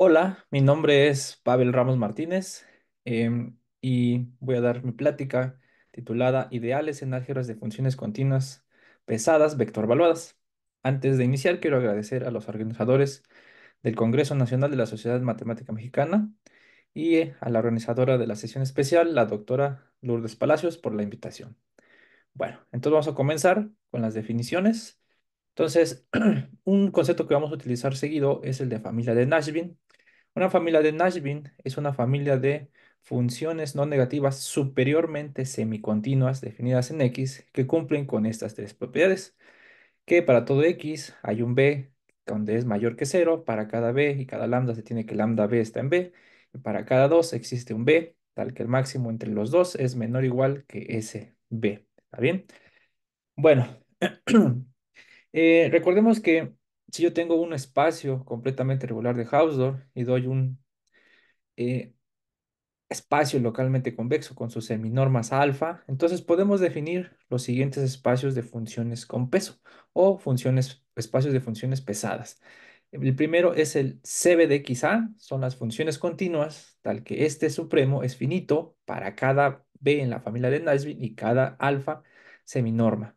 Hola, mi nombre es Pavel Ramos Martínez em, y voy a dar mi plática titulada Ideales en álgebras de funciones continuas pesadas vector vectorvaluadas. Antes de iniciar, quiero agradecer a los organizadores del Congreso Nacional de la Sociedad Matemática Mexicana y eh, a la organizadora de la sesión especial, la doctora Lourdes Palacios, por la invitación. Bueno, entonces vamos a comenzar con las definiciones. Entonces, un concepto que vamos a utilizar seguido es el de familia de Nashvin. Una familia de Nashville es una familia de funciones no negativas superiormente semicontinuas definidas en X que cumplen con estas tres propiedades, que para todo X hay un B donde es mayor que 0, para cada B y cada lambda se tiene que lambda B está en B, y para cada 2 existe un B, tal que el máximo entre los dos es menor o igual que ese B, ¿está bien? Bueno, eh, recordemos que si yo tengo un espacio completamente regular de Hausdorff y doy un eh, espacio localmente convexo con sus seminormas alfa, entonces podemos definir los siguientes espacios de funciones con peso o funciones, espacios de funciones pesadas. El primero es el CBD quizá, son las funciones continuas, tal que este supremo es finito para cada B en la familia de Naisbitt y cada alfa seminorma.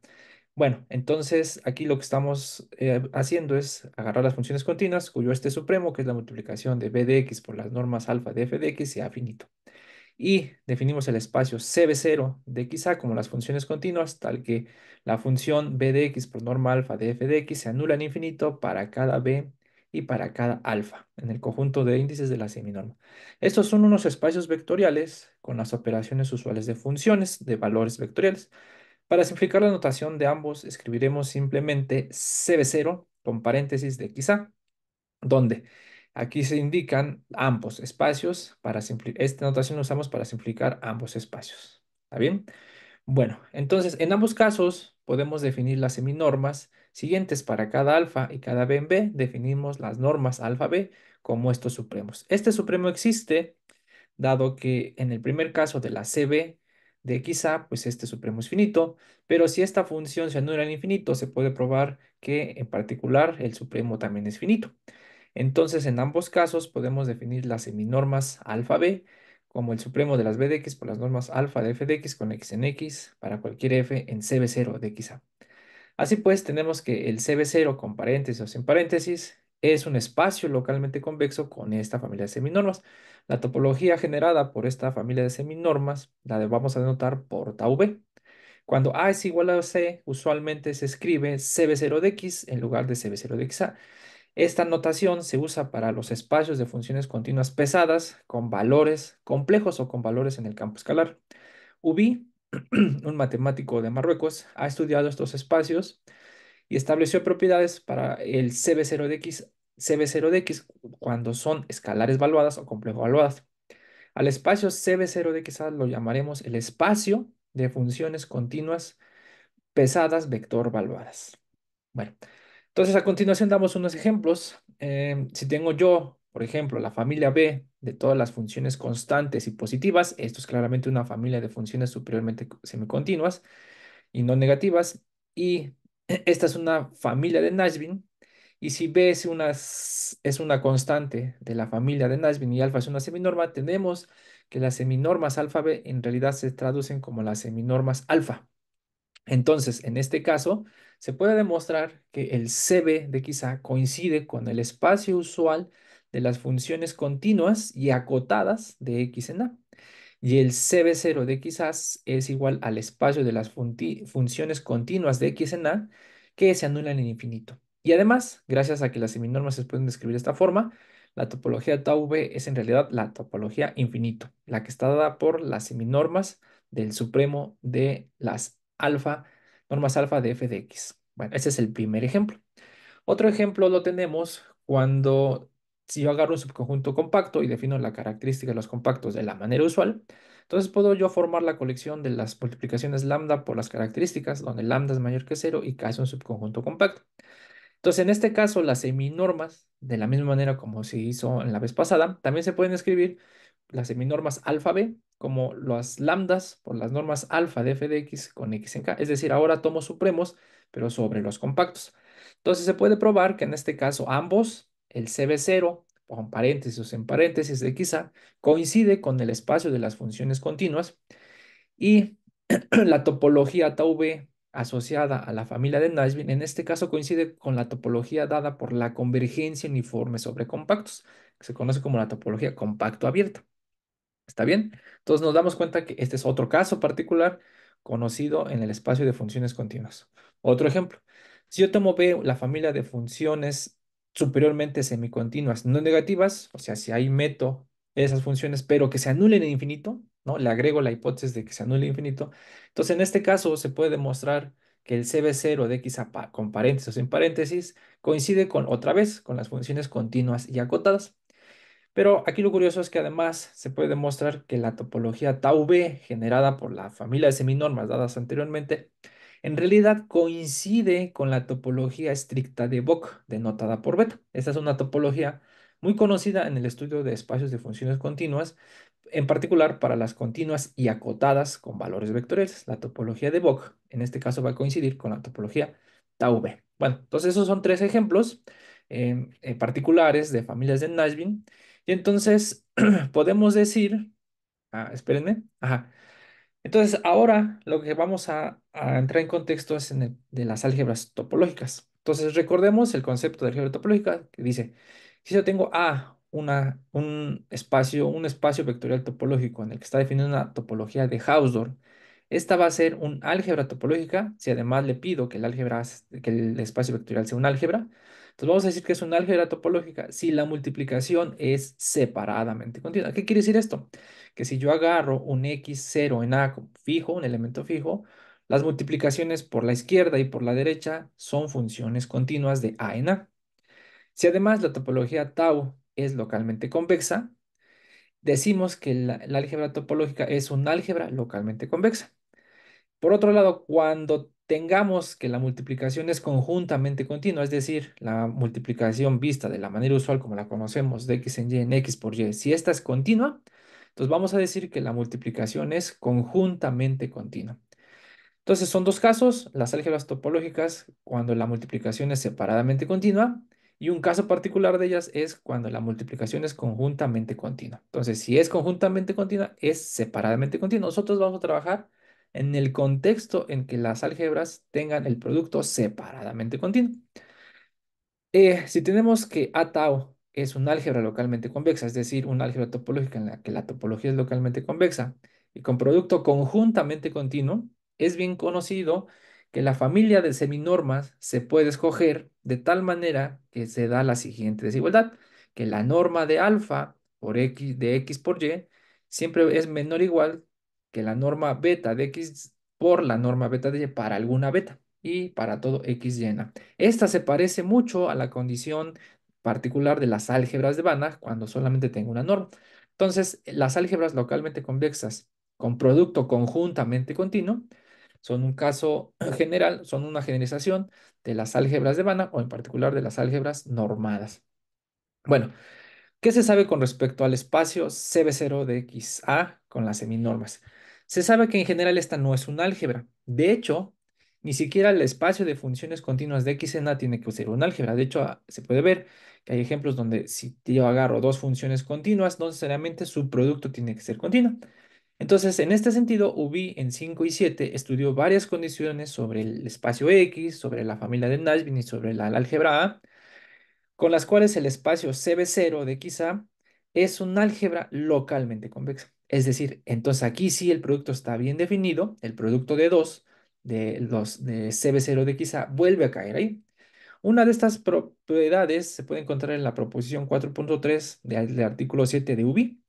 Bueno, entonces aquí lo que estamos eh, haciendo es agarrar las funciones continuas cuyo este supremo, que es la multiplicación de b de x por las normas alfa de f de x, sea finito. Y definimos el espacio CB0 de xa como las funciones continuas, tal que la función b de x por norma alfa de f de x se anula en infinito para cada b y para cada alfa en el conjunto de índices de la seminorma. Estos son unos espacios vectoriales con las operaciones usuales de funciones de valores vectoriales. Para simplificar la notación de ambos, escribiremos simplemente CB0 con paréntesis de quizá, donde aquí se indican ambos espacios. Para Esta notación la usamos para simplificar ambos espacios. ¿Está bien? Bueno, entonces en ambos casos podemos definir las seminormas siguientes para cada alfa y cada b en b. Definimos las normas alfa-b como estos supremos. Este supremo existe dado que en el primer caso de la CB de a pues este supremo es finito, pero si esta función se anula en infinito, se puede probar que en particular el supremo también es finito. Entonces en ambos casos podemos definir las seminormas alfa B como el supremo de las B de X por las normas alfa de F de X con X en X para cualquier F en CB0 de x a Así pues, tenemos que el CB0 con paréntesis o sin paréntesis es un espacio localmente convexo con esta familia de seminormas. La topología generada por esta familia de seminormas la vamos a denotar por tau Cuando A es igual a C, usualmente se escribe CB0 de X en lugar de CB0 de XA. Esta notación se usa para los espacios de funciones continuas pesadas con valores complejos o con valores en el campo escalar. Ubi, un matemático de Marruecos, ha estudiado estos espacios y estableció propiedades para el CB0 de X, CB0 de X cuando son escalares evaluadas o complejo valuadas. Al espacio CB0 de X lo llamaremos el espacio de funciones continuas pesadas vector valuadas. Bueno, entonces a continuación damos unos ejemplos. Em, si tengo yo, por ejemplo, la familia B de todas las funciones constantes y positivas, esto es claramente una familia de funciones superiormente semicontinuas y no negativas, y Esta es una familia de Nashvin y si B es una, es una constante de la familia de Nashvin y alfa es una seminorma, tenemos que las seminormas alfa B en realidad se traducen como las seminormas alfa. Entonces, en este caso, se puede demostrar que el CB de quizá coincide con el espacio usual de las funciones continuas y acotadas de X en A y el CB0 de quizás es igual al espacio de las funciones continuas de x en A que se anulan en infinito. Y además, gracias a que las seminormas se pueden describir de esta forma, la topología tau v es en realidad la topología infinito, la que está dada por las seminormas del supremo de las alfa, normas alfa de f de x. Bueno, ese es el primer ejemplo. Otro ejemplo lo tenemos cuando si yo agarro un subconjunto compacto y defino la característica de los compactos de la manera usual, entonces puedo yo formar la colección de las multiplicaciones lambda por las características, donde lambda es mayor que cero y K es un subconjunto compacto. Entonces, en este caso, las seminormas, de la misma manera como se hizo en la vez pasada, también se pueden escribir las seminormas alfa B como las lambdas por las normas alfa de f de x con x en K. Es decir, ahora tomo supremos, pero sobre los compactos. Entonces, se puede probar que en este caso ambos el CB0, o en paréntesis, en paréntesis de quizá, coincide con el espacio de las funciones continuas y la topología tau asociada a la familia de Naisbitt, en este caso coincide con la topología dada por la convergencia uniforme sobre compactos, que se conoce como la topología compacto abierta. ¿Está bien? Entonces nos damos cuenta que este es otro caso particular conocido en el espacio de funciones continuas. Otro ejemplo, si yo tomo B, la familia de funciones superiormente semicontinuas, no negativas, o sea, si ahí meto esas funciones, pero que se anulen en infinito, ¿no? Le agrego la hipótesis de que se anule en infinito. Entonces, en este caso, se puede demostrar que el CB0 de X con paréntesis o sin paréntesis coincide con, otra vez, con las funciones continuas y acotadas. Pero aquí lo curioso es que además se puede demostrar que la topología tau B generada por la familia de seminormas dadas anteriormente en realidad coincide con la topología estricta de Bock, denotada por Beta. Esta es una topología muy conocida en el estudio de espacios de funciones continuas, en particular para las continuas y acotadas con valores vectoriales. La topología de Bock, en este caso, va a coincidir con la topología tau -B. Bueno, entonces esos son tres ejemplos em, eh, particulares de familias de Nashville. Y entonces podemos decir, ah, espérenme, ajá, entonces, ahora lo que vamos a, entrar en contexto es de las álgebras topológicas. Entonces, recordemos el concepto de álgebra topológica que dice, si yo tengo A, un espacio, un espacio vectorial topológico en el que está definida una topología de Hausdorff, esta va a ser un álgebra topológica si además le pido que el álgebra, que el espacio vectorial sea un álgebra, entonces vamos a decir que es una álgebra topológica si la multiplicación es separadamente continua. ¿Qué quiere decir esto? Que si yo agarro un x0 en A fijo, un elemento fijo, las multiplicaciones por la izquierda y por la derecha son funciones continuas de A en A. Si además la topología tau es localmente convexa, decimos que la, álgebra topológica es una álgebra localmente convexa. Por otro lado, cuando tengamos que la multiplicación es conjuntamente continua, es decir, la multiplicación vista de la manera usual como la conocemos de x en y en x por y, si esta es continua, entonces vamos a decir que la multiplicación es conjuntamente continua. Entonces son dos casos, las álgebras topológicas cuando la multiplicación es separadamente continua y un caso particular de ellas es cuando la multiplicación es conjuntamente continua. Entonces si es conjuntamente continua, es separadamente continua. Nosotros vamos a trabajar en el contexto en que las álgebras tengan el producto separadamente continuo. Eh, si tenemos que A tau es un álgebra localmente convexa, es decir, un álgebra topológica en la que la topología es localmente convexa y con producto conjuntamente continuo, es bien conocido que la familia de seminormas se puede escoger de tal manera que se da la siguiente desigualdad, que la norma de alfa por x de x por y siempre es menor o igual que la norma beta de X por la norma beta de Y para alguna beta y para todo X llena. Esta se parece mucho a la condición particular de las álgebras de Banach cuando solamente tengo una norma. Entonces, las álgebras localmente convexas con producto conjuntamente continuo son un caso general, son una generalización de las álgebras de Banach o en particular de las álgebras normadas. Bueno, ¿qué se sabe con respecto al espacio CB0 de XA con las seminormas? Se sabe que en general esta no es un álgebra. De hecho, ni siquiera el espacio de funciones continuas de X en A tiene que ser un álgebra. De hecho, ah, se puede ver que hay ejemplos donde si yo agarro dos funciones continuas, no necesariamente su producto tiene que ser continuo. Entonces, en este sentido, Ubi en 5 y 7 estudió varias condiciones sobre el espacio X, sobre la familia de Nashvin y sobre la, álgebra A, con las cuales el espacio CB0 de XA es un álgebra localmente convexa. Es decir, entonces aquí sí el producto está bien definido, el producto de 2, de los de CB0 de quizá, vuelve a caer ahí. Una de estas propiedades se puede encontrar en la proposición 4.3 del, artículo 7 de UBI,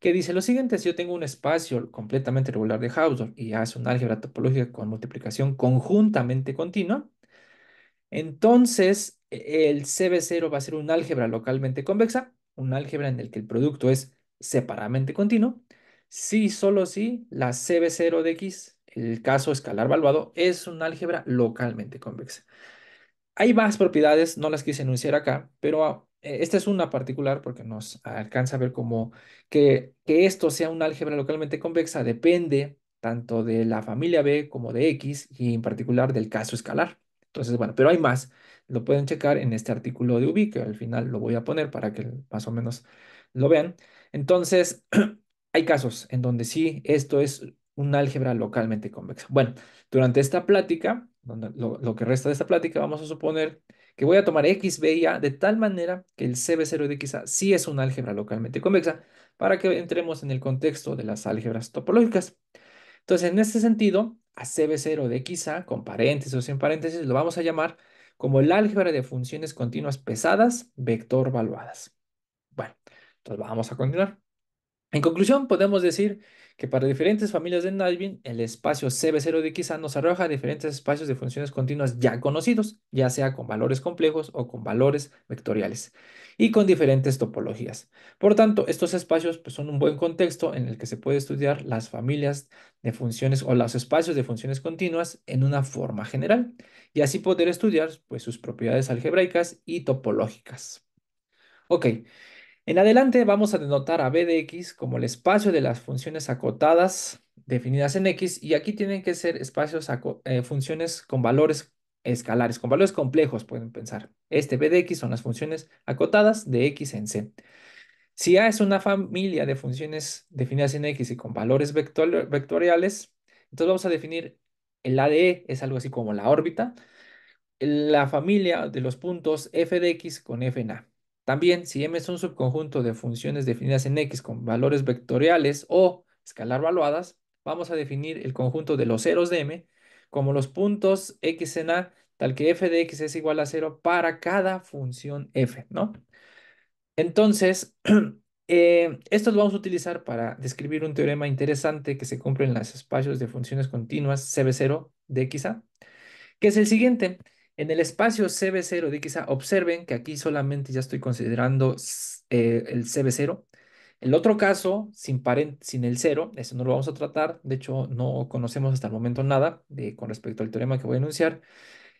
que dice lo siguiente, si yo tengo un espacio completamente regular de Hausdorff y hace una álgebra topológica con multiplicación conjuntamente continua, entonces e, el CB0 va a ser un álgebra localmente convexa, un álgebra en el que el producto es separadamente continuo, si solo si la CB0 de X, el caso escalar valuado, es un álgebra localmente convexa. Hay más propiedades, no las quise enunciar acá, pero ah, e, esta es una particular porque nos alcanza a ver como que, que esto sea un álgebra localmente convexa depende tanto de la familia B como de X y en particular del caso escalar. Entonces, bueno, pero hay más. Lo pueden checar en este artículo de UBI, que al final lo voy a poner para que más o menos lo vean. Entonces, hay casos en donde sí, esto es un álgebra localmente convexa. Bueno, durante esta plática, lo, que resta de esta plática, vamos a suponer que voy a tomar X, B y A de tal manera que el CB0 de X, A sí es un álgebra localmente convexa para que entremos en el contexto de las álgebras topológicas. Entonces, en este sentido, a CB0 de X, A, con paréntesis o sin paréntesis, lo vamos a llamar como el álgebra de funciones continuas pesadas vector valuadas. Bueno, entonces vamos a continuar. En conclusión, podemos decir que para diferentes familias de Nalvin, el espacio CB0 de Quizá nos arroja diferentes espacios de funciones continuas ya conocidos, ya sea con valores complejos o con valores vectoriales, y con diferentes topologías. Por tanto, estos espacios pues, son un buen contexto en el que se puede estudiar las familias de funciones o los espacios de funciones continuas en una forma general, y así poder estudiar pues, sus propiedades algebraicas y topológicas. Ok. En adelante vamos a denotar a b de x como el espacio de las funciones acotadas definidas en x y aquí tienen que ser espacios, eh, funciones con valores escalares, con valores complejos pueden pensar. Este b de x son las funciones acotadas de x en c. Si A es una familia de funciones definidas en X y con valores vectoriales, entonces vamos a definir el A de E, es algo así como la órbita, la familia de los puntos F de X con F en A. También, si M es un subconjunto de funciones definidas en X con valores vectoriales o escalar valuadas, vamos a definir el conjunto de los ceros de M como los puntos X en A, tal que f de X es igual a 0 para cada función F, ¿no? Entonces, eh, esto lo vamos a utilizar para describir un teorema interesante que se cumple en los espacios de funciones continuas CB0 de a, que es el siguiente. En el espacio CB0 de XA, observen que aquí solamente ya estoy considerando eh, el CB0. El otro caso, sin, sin el 0, eso no lo vamos a tratar. De hecho, no conocemos hasta el momento nada con respecto al teorema que voy a enunciar.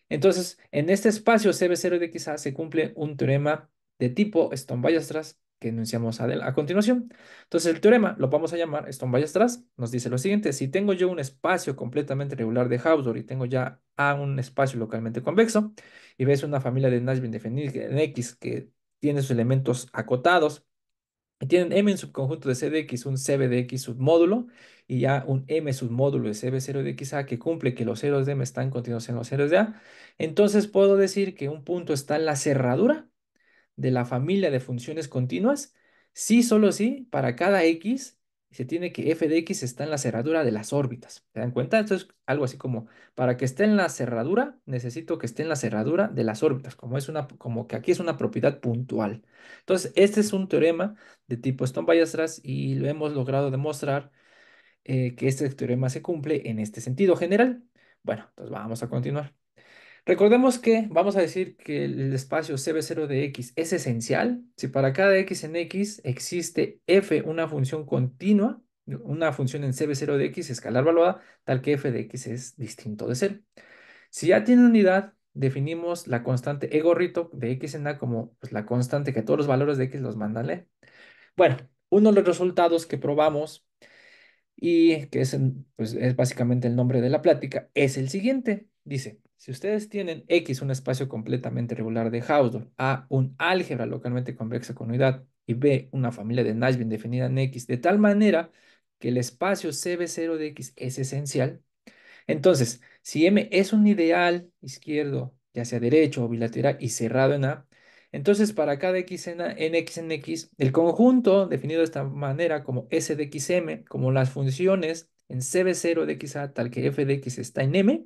Entonces, en este espacio CB0 de XA se cumple un teorema de tipo Stone-Weierstrass que enunciamos a, continuación. Entonces, el teorema lo vamos a llamar Stone weierstrass Nos dice lo siguiente: si tengo yo un espacio completamente regular de Hausdorff y tengo ya A un espacio localmente convexo, y ves una familia de Nash bien definida en X que tiene sus elementos acotados, y tienen M en subconjunto de C de X, un CB de X submódulo, y ya un M submódulo de CB0 de XA que cumple que los ceros de M están contenidos en los ceros de A, entonces puedo decir que un punto está en la cerradura de la familia de funciones continuas, sí, solo sí, para cada x, se tiene que f de x está en la cerradura de las órbitas. ¿Se dan cuenta? Esto es algo así como, para que esté en la cerradura, necesito que esté en la cerradura de las órbitas, como, es una, como que aquí es una propiedad puntual. Entonces, este es un teorema de tipo Stone-Weierstrass y lo hemos logrado demostrar eh, que este teorema se cumple en este sentido general. Bueno, entonces vamos a continuar. Recordemos que vamos a decir que el espacio CB0 de X es esencial. Si para cada X en X existe f, una función continua, una función en CB0 de X escalar valuada, tal que f de X es distinto de 0. Si ya tiene unidad, definimos la constante E gorrito de X en A como pues, la constante que todos los valores de X los manda leer. Bueno, uno de los resultados que probamos y que es, pues, es básicamente el nombre de la plática, es el siguiente. Dice, si ustedes tienen X, un espacio completamente regular de Hausdorff, A, un álgebra localmente convexa con unidad, y B, una familia de Nash definida en X, de tal manera que el espacio CB0 de X es esencial, entonces, si M es un ideal izquierdo, ya sea derecho o bilateral y cerrado en A, entonces para cada X en, A, en X en X, el conjunto definido de esta manera como S de XM, como las funciones en CB0 de XA tal que F de X está en M,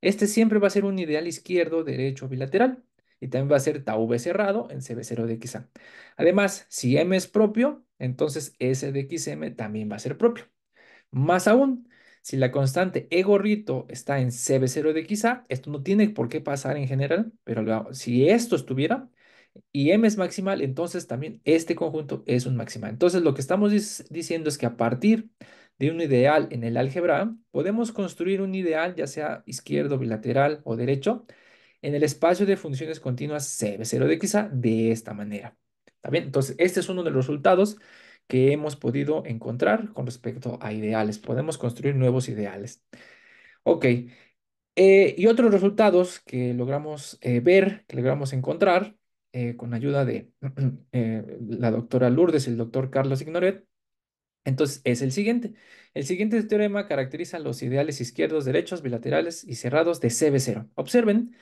este siempre va a ser un ideal izquierdo, derecho, bilateral. Y también va a ser tau v cerrado en CB0 de XA. Además, si M es propio, entonces S de XM también va a ser propio. Más aún, si la constante E gorrito está en CB0 de XA, esto no tiene por qué pasar en general, pero si esto estuviera y M es maximal, entonces también este conjunto es un maximal. Entonces lo que estamos diciendo es que a partir de un ideal en el álgebra, podemos construir un ideal, ya sea izquierdo, bilateral o derecho, en el espacio de funciones continuas c, 0 de X de esta manera. ¿Está bien? Entonces, este es uno de los resultados que hemos podido encontrar con respecto a ideales. Podemos construir nuevos ideales. Ok. Eh, y otros resultados que logramos eh, ver, que logramos encontrar, eh, con ayuda de la doctora Lourdes y el doctor Carlos Ignoret, entonces es el siguiente. El siguiente teorema caracteriza los ideales izquierdos, derechos, bilaterales y cerrados de CB0. Observen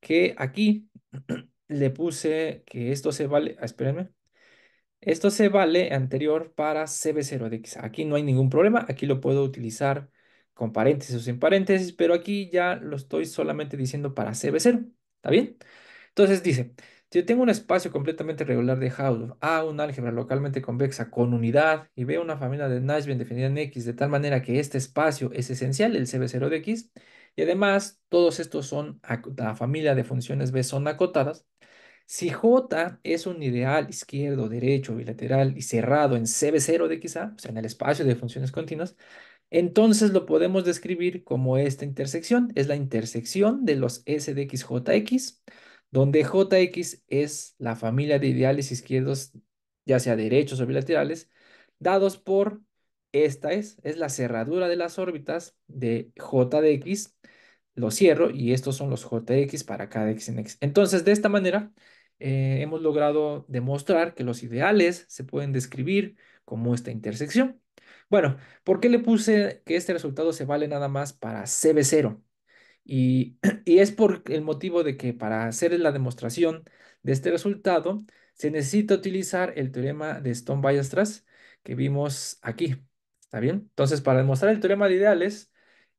que aquí le puse que esto se vale, ah, espérenme, esto se vale anterior para CB0 de X. Aquí no hay ningún problema, aquí lo puedo utilizar con paréntesis o sin paréntesis, pero aquí ya lo estoy solamente diciendo para CB0, ¿está bien? Entonces dice, si yo tengo un espacio completamente regular de Hausdorff a un álgebra localmente convexa con unidad y veo una familia de Nash bien definida en X de tal manera que este espacio es esencial, el CB0 de X, y además todos estos son, la familia de funciones B son acotadas, si J es un ideal izquierdo, derecho, bilateral y cerrado en CB0 de X, o sea, en el espacio de funciones continuas, entonces lo podemos describir como esta intersección. Es la intersección de los S de x donde JX es la familia de ideales izquierdos, ya sea derechos o bilaterales, dados por, esta es, es la cerradura de las órbitas de x. lo cierro y estos son los JX para cada X en X. Entonces, de esta manera, eh, hemos logrado demostrar que los ideales se pueden describir como esta intersección. Bueno, ¿por qué le puse que este resultado se vale nada más para CB0? Y, es por el motivo de que para hacer la demostración de este resultado, se necesita utilizar el teorema de Stone-Weierstrass que vimos aquí. ¿Está bien? Entonces, para demostrar el teorema de ideales,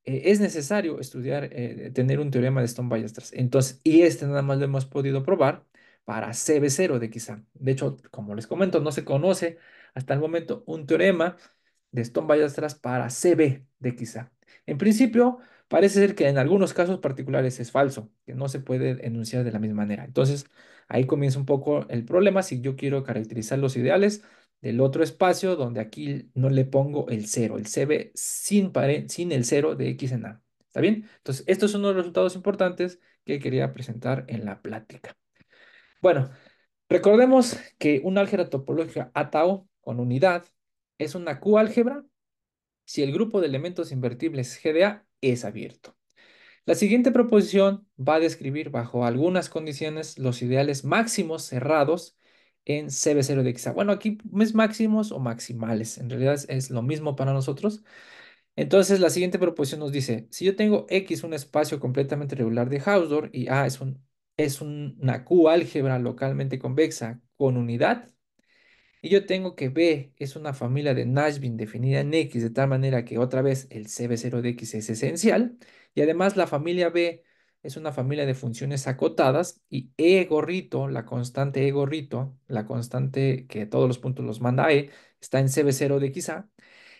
eh, es necesario estudiar, eh, tener un teorema de Stone-Weierstrass. Entonces, y este nada más lo hemos podido probar para CB0 de quizá. De hecho, como les comento, no se conoce hasta el momento un teorema de Stone-Weierstrass para CB de quizá. En principio, Parece ser que en algunos casos particulares es falso, que no se puede enunciar de la misma manera. Entonces, ahí comienza un poco el problema si yo quiero caracterizar los ideales del otro espacio donde aquí no le pongo el cero, el CB sin, sin el cero de X en A. ¿Está bien? Entonces, estos son los resultados importantes que quería presentar en la plática. Bueno, recordemos que un álgebra topológica ATAO con unidad es una Q-álgebra si el grupo de elementos invertibles GDA es abierto. La siguiente proposición va a describir bajo algunas condiciones los ideales máximos cerrados en CB0 de X. Bueno, aquí es máximos o maximales, en realidad es, lo mismo para nosotros. Entonces la siguiente proposición nos dice, si yo tengo X un espacio completamente regular de Hausdorff y A es, un, es una Q álgebra localmente convexa con unidad, y yo tengo que B es una familia de Nashvin definida en X, de tal manera que otra vez el CB0 de X es esencial. Y además la familia B es una familia de funciones acotadas y E gorrito, la constante E gorrito, la constante que todos los puntos los manda E, está en CB0 de XA,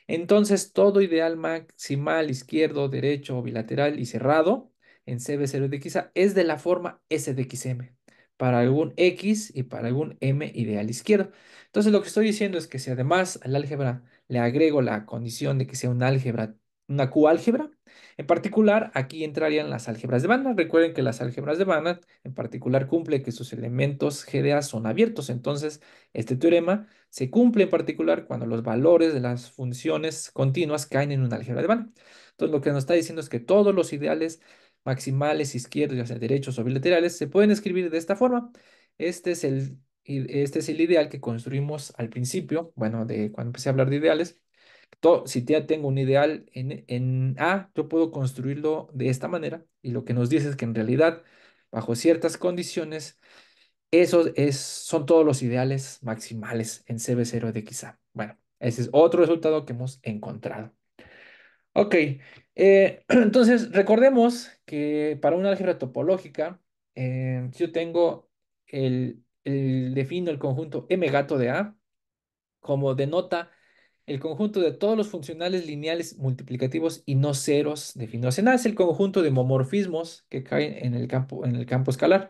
Entonces todo ideal maximal, izquierdo, derecho, bilateral y cerrado en CB0 de XA, es de la forma S de XM para algún X y para algún M ideal izquierdo. Entonces lo que estoy diciendo es que si además al álgebra le agrego la condición de que sea una álgebra, una Q álgebra, en particular aquí entrarían las álgebras de Banach. Recuerden que las álgebras de Banach en particular cumple que sus elementos GDA son abiertos. Entonces este teorema se cumple en particular cuando los valores de las funciones continuas caen en una álgebra de Banach. Entonces lo que nos está diciendo es que todos los ideales maximales, izquierdos, ya sea derechos o bilaterales, se pueden escribir de esta forma. Este es el, este es el ideal que construimos al principio, bueno, de cuando empecé a hablar de ideales. si ya tengo un ideal en, en A, yo puedo construirlo de esta manera y lo que nos dice es que en realidad, bajo ciertas condiciones, esos es, son todos los ideales maximales en CB0 de XA Bueno, ese es otro resultado que hemos encontrado. Ok, eh, entonces recordemos que para una álgebra topológica, eh, yo tengo el, defino el conjunto M gato de A como denota el conjunto de todos los funcionales lineales multiplicativos y no ceros definidos en A es el conjunto de homomorfismos que caen en el campo, en el campo escalar.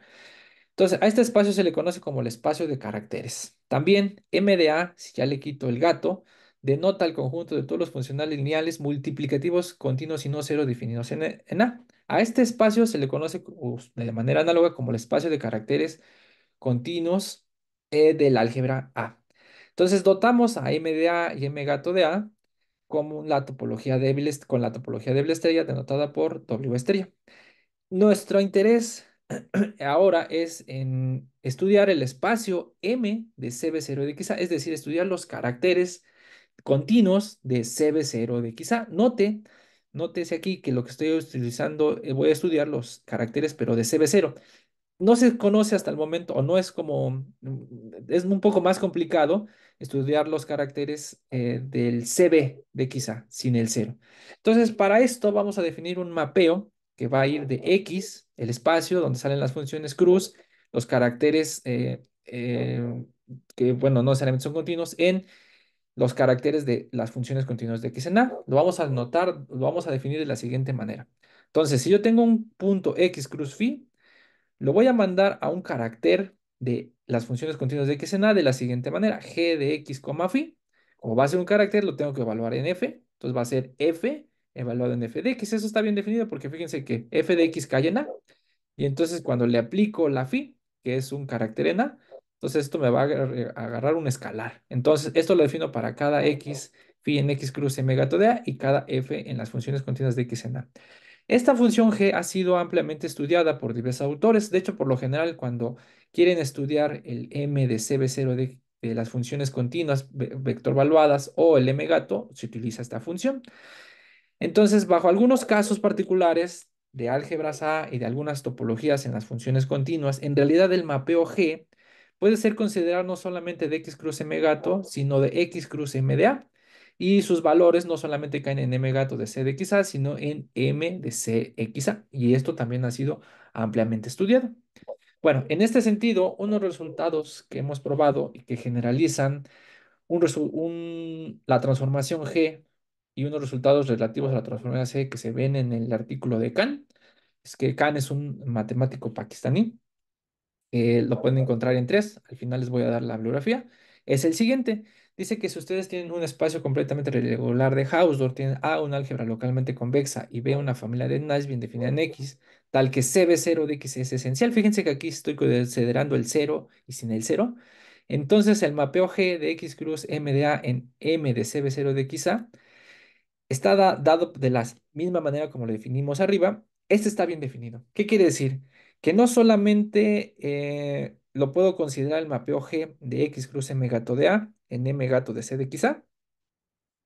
Entonces, a este espacio se le conoce como el espacio de caracteres. También M de A, si ya le quito el gato, denota el conjunto de todos los funcionales lineales multiplicativos continuos y no cero definidos en, e, A. A este espacio se le conoce de manera análoga como el espacio de caracteres continuos e del álgebra A. Entonces dotamos a M de A y M gato de A como la topología débil, con la topología débil estrella denotada por W estrella. Nuestro interés ahora es en estudiar el espacio M de CB0 de XA, es decir, estudiar los caracteres continuos de CB0 de quizá. Note, nótese aquí que lo que estoy utilizando, eh, voy a estudiar los caracteres, pero de CB0. No se conoce hasta el momento, o no es como, mm, es un poco más complicado estudiar los caracteres eh, del CB de quizá, sin el 0. Entonces, para esto vamos a definir un mapeo que va a ir de X, el espacio donde salen las funciones cruz, los caracteres eh, que, bueno, no necesariamente son continuos, en los caracteres de las funciones continuas de x en A. Lo vamos a notar, lo vamos a definir de la siguiente manera. Entonces, si yo tengo un punto x cruz phi, lo voy a mandar a un carácter de las funciones continuas de x en A de la siguiente manera. g de x, phi. Como va a ser un carácter, lo tengo que evaluar en f. Entonces va a ser f evaluado en f de x. Eso está bien definido porque fíjense que f de x cae en A. Y entonces cuando le aplico la phi, que es un carácter en A, entonces esto me va a agarrar un escalar. Entonces esto lo defino para cada x, phi en x cruz de a, y cada f en las funciones continuas de x en A. Esta función g ha sido ampliamente estudiada por diversos autores. De hecho, por lo general, cuando quieren estudiar el m de cb0 de, las funciones continuas vector valuadas o el m gato, se utiliza esta función. Entonces, bajo algunos casos particulares de álgebras A y de algunas topologías en las funciones continuas, en realidad el mapeo G puede ser considerado no solamente de X cruz M gato, sino de X cruz M de A. Y sus valores no solamente caen en M gato de C de XA, sino en M de C XA. Y esto también ha sido ampliamente estudiado. Bueno, en este sentido, unos resultados que hemos probado y que generalizan un la transformación G y unos resultados relativos a la transformación C que se ven en el artículo de Khan, es que Khan es un matemático pakistaní eh, lo pueden encontrar en tres, al final les voy a dar la bibliografía, es el siguiente. Dice que si ustedes tienen un espacio completamente regular de Hausdorff, tienen A, un álgebra localmente convexa, y B, una familia de Nash bien definida en X, tal que CB0 de X es esencial. Fíjense que aquí estoy considerando el 0 y sin el 0. Entonces, el mapeo G de X cruz M de A en M de CB0 de XA está dado de la misma manera como lo definimos arriba. Este está bien definido. ¿Qué quiere decir? que no solamente eh, lo puedo considerar el mapeo G de X cruz M gato de A en M gato de C de X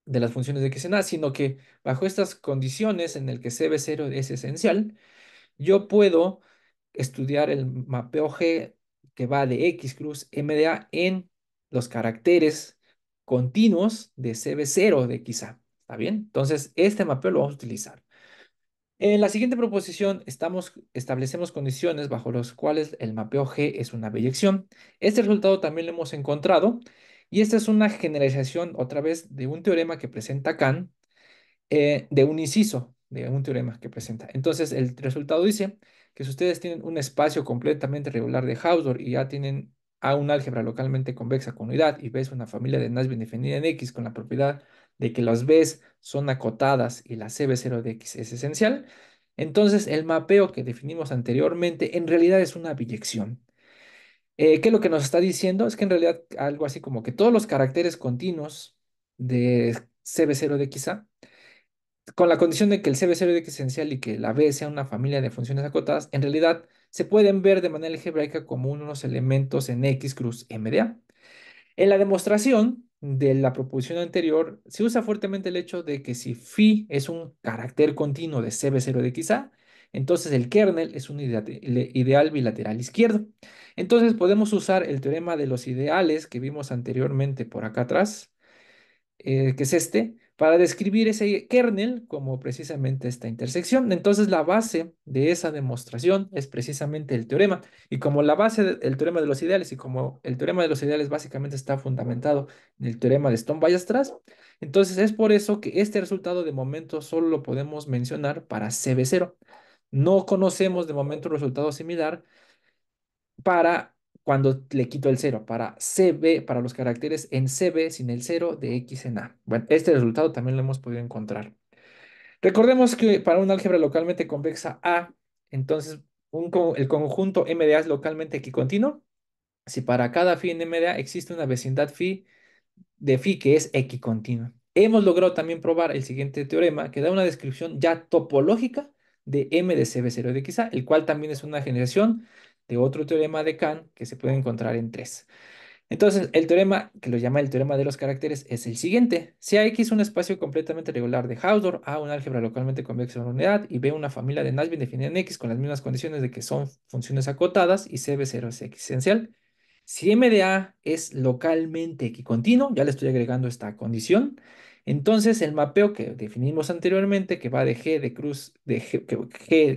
de las funciones de X en A, sino que bajo estas condiciones en el que CB0 es esencial, yo puedo estudiar el mapeo G que va de X cruz M de A en los caracteres continuos de CB0 de XA. ¿Está bien? Entonces, este mapeo lo vamos a utilizar. En la siguiente proposición establecemos condiciones bajo las cuales el mapeo G es una biyección. Este resultado también lo hemos encontrado y esta es una generalización otra vez de un teorema que presenta Kant, eh, de un inciso de un teorema que presenta. Entonces el resultado dice que si ustedes tienen un espacio completamente regular de Hausdorff y ya tienen a un álgebra localmente convexa con unidad y ves una familia de Nash bien definida en X con la propiedad de que las Bs son acotadas y la cb 0 de x es esencial, entonces el mapeo que definimos anteriormente en realidad es una biyección. Eh, ¿Qué es lo que nos está diciendo? Es que en realidad algo así como que todos los caracteres continuos de cb 0 de xa, con la condición de que el cb 0 es esencial y que la B sea una familia de funciones acotadas, en realidad se pueden ver de manera algebraica como unos elementos en X cruz MDA. En la demostración, de la proposición anterior, se usa fuertemente el hecho de que si phi es un carácter continuo de CB0 de x entonces el kernel es un ideal bilateral izquierdo. Entonces podemos usar el teorema de los ideales que vimos anteriormente por acá atrás, eh, que es este, para describir ese kernel como precisamente esta intersección. Entonces la base de esa demostración es precisamente el teorema y como la base del teorema de los ideales y como el teorema de los ideales básicamente está fundamentado en el teorema de Stone-Weierstrass, entonces es por eso que este resultado de momento solo lo podemos mencionar para CB0. No conocemos de momento un resultado similar para cuando le quito el 0 para CB, para los caracteres en CB sin el 0 de X en A. Bueno, este resultado también lo hemos podido encontrar. Recordemos que para un álgebra localmente convexa A, entonces un, el conjunto M de A es localmente equicontinuo. Si para cada phi en A existe una vecindad phi de phi que es equicontinua. Hemos logrado también probar el siguiente teorema que da una descripción ya topológica de M de CB0 de XA, el cual también es una generación de otro teorema de Kant que se puede encontrar en 3. Entonces, el teorema que lo llama el teorema de los caracteres es el siguiente. Si AX es un espacio completamente regular de Hausdorff, A un álgebra localmente convexa en unidad y B una familia de Nash definida en X con las mismas condiciones de que son funciones acotadas y C, B0 es existencial. Si M de A es localmente equicontinuo, ya le estoy agregando esta condición, entonces, el mapeo que definimos anteriormente, que va de G de cruz, de G,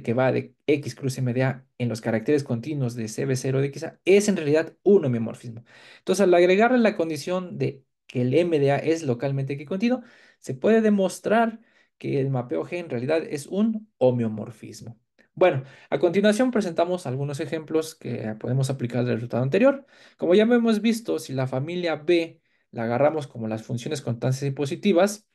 que, va de X cruz MDA en los caracteres continuos de CB0 de XA, es en realidad un homeomorfismo. Entonces, al agregarle la condición de que el MDA es localmente continuo se puede demostrar que el mapeo G en realidad es un homeomorfismo. Bueno, a continuación presentamos algunos ejemplos que podemos aplicar del resultado anterior. Como ya hemos visto, si la familia B la agarramos como las funciones constantes y positivas,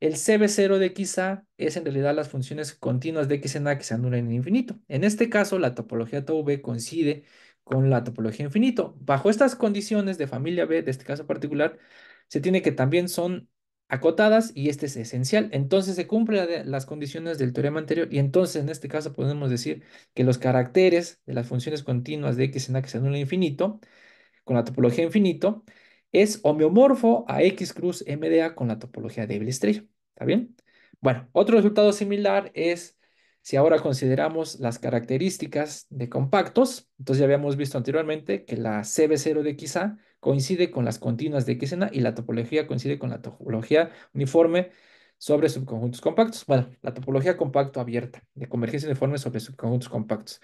el CB0 de x es en realidad las funciones continuas de x en a que se anulan en infinito. En este caso, la topología tau B coincide con la topología infinito. Bajo estas condiciones de familia B, de este caso particular, se tiene que también son acotadas y este es esencial. Entonces se cumplen las condiciones del teorema anterior y entonces en este caso podemos decir que los caracteres de las funciones continuas de x en a que se anulan en infinito, con la topología infinito, es homeomorfo a X cruz MDA con la topología de estrella. ¿Está bien? Bueno, otro resultado similar es si ahora consideramos las características de compactos. Entonces ya habíamos visto anteriormente que la CB0 de XA coincide con las continuas de XNA y la topología coincide con la topología uniforme sobre subconjuntos compactos. Bueno, la topología compacto abierta de convergencia uniforme sobre subconjuntos compactos.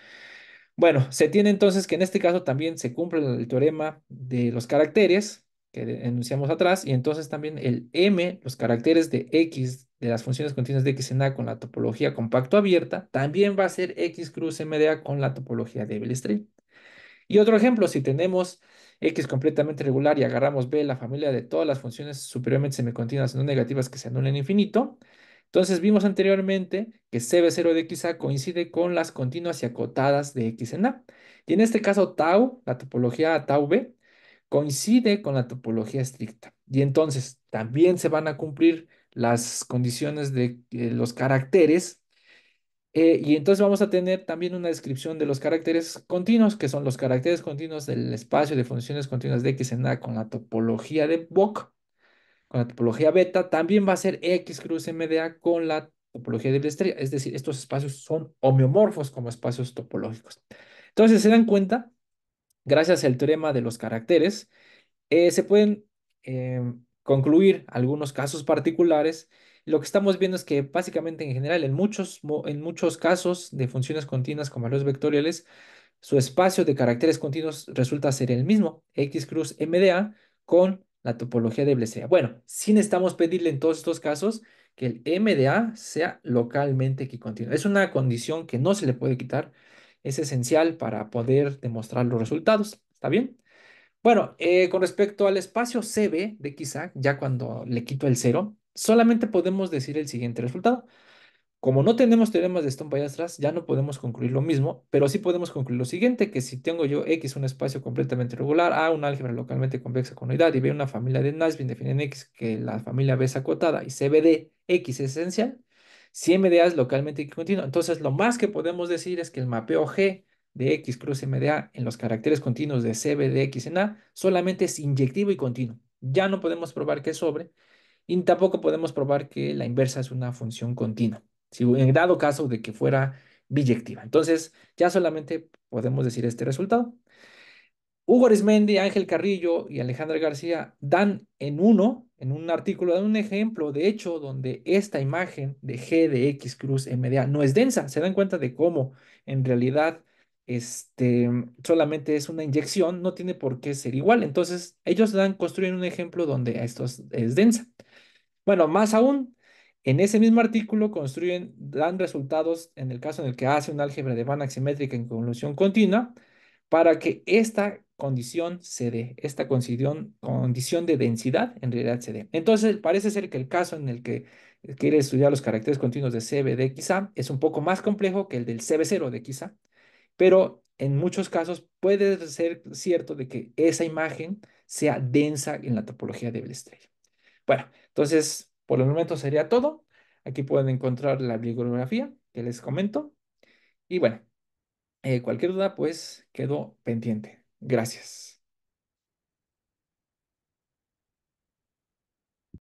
Bueno, se tiene entonces que en este caso también se cumple el teorema de los caracteres, que enunciamos atrás, y entonces también el M, los caracteres de X, de las funciones continuas de X en A con la topología compacto abierta, también va a ser X cruz M de A con la topología de street Y otro ejemplo, si tenemos X completamente regular y agarramos B, la familia de todas las funciones superiormente semicontinuas no negativas que se anulan en infinito, entonces vimos anteriormente que CB0 de XA coincide con las continuas y acotadas de X en A. Y en este caso, tau, la topología tau B, coincide con la topología estricta. Y entonces también se van a cumplir las condiciones de eh, los caracteres. Eh, y entonces vamos a tener también una descripción de los caracteres continuos, que son los caracteres continuos del espacio de funciones continuas de X en A con la topología de Bock, con la topología beta. También va a ser X cruz MDA con la topología de estrella. Es decir, estos espacios son homeomorfos como espacios topológicos. Entonces se dan cuenta gracias al teorema de los caracteres, eh, se pueden eh, concluir algunos casos particulares. Lo que estamos viendo es que básicamente en general en muchos, en muchos casos de funciones continuas como los vectoriales, su espacio de caracteres continuos resulta ser el mismo, X cruz MDA, con la topología de Blesea. Bueno, sí necesitamos pedirle en todos estos casos que el MDA sea localmente equicontinuo. Es una condición que no se le puede quitar es esencial para poder demostrar los resultados. ¿Está bien? Bueno, eh, con respecto al espacio CB de Kisak, ya cuando le quito el cero, solamente podemos decir el siguiente resultado. Como no tenemos teoremas de stone weierstrass ya no podemos concluir lo mismo, pero sí podemos concluir lo siguiente, que si tengo yo X un espacio completamente regular, A un álgebra localmente convexa con unidad y B una familia de Nash, definida en X que la familia B es acotada y CB de X es esencial, si MDA es localmente continuo. Entonces, lo más que podemos decir es que el mapeo G de X cruz MDA en los caracteres continuos de CB de X en A solamente es inyectivo y continuo. Ya no podemos probar que es sobre y tampoco podemos probar que la inversa es una función continua, si en dado caso de que fuera biyectiva. Entonces, ya solamente podemos decir este resultado. Hugo Arismendi, Ángel Carrillo y Alejandra García dan en uno, en un artículo, dan un ejemplo, de hecho, donde esta imagen de G de X cruz MDA no es densa. Se dan cuenta de cómo en realidad este, solamente es una inyección, no tiene por qué ser igual. Entonces, ellos dan, construyen un ejemplo donde esto es, densa. Bueno, más aún, en ese mismo artículo construyen, dan resultados en el caso en el que hace un álgebra de Banach simétrica en convolución continua para que esta condición se dé, esta condición, condición de densidad en realidad se dé. Entonces, parece ser que el caso en el que quiere estudiar los caracteres continuos de CBD quizá es un poco más complejo que el del CB0 de quizá, pero en muchos casos puede ser cierto de que esa imagen sea densa en la topología de estrella. Bueno, entonces, por el momento sería todo. Aquí pueden encontrar la bibliografía que les comento. Y bueno, eh, cualquier duda, pues Quedó pendiente. Gracias.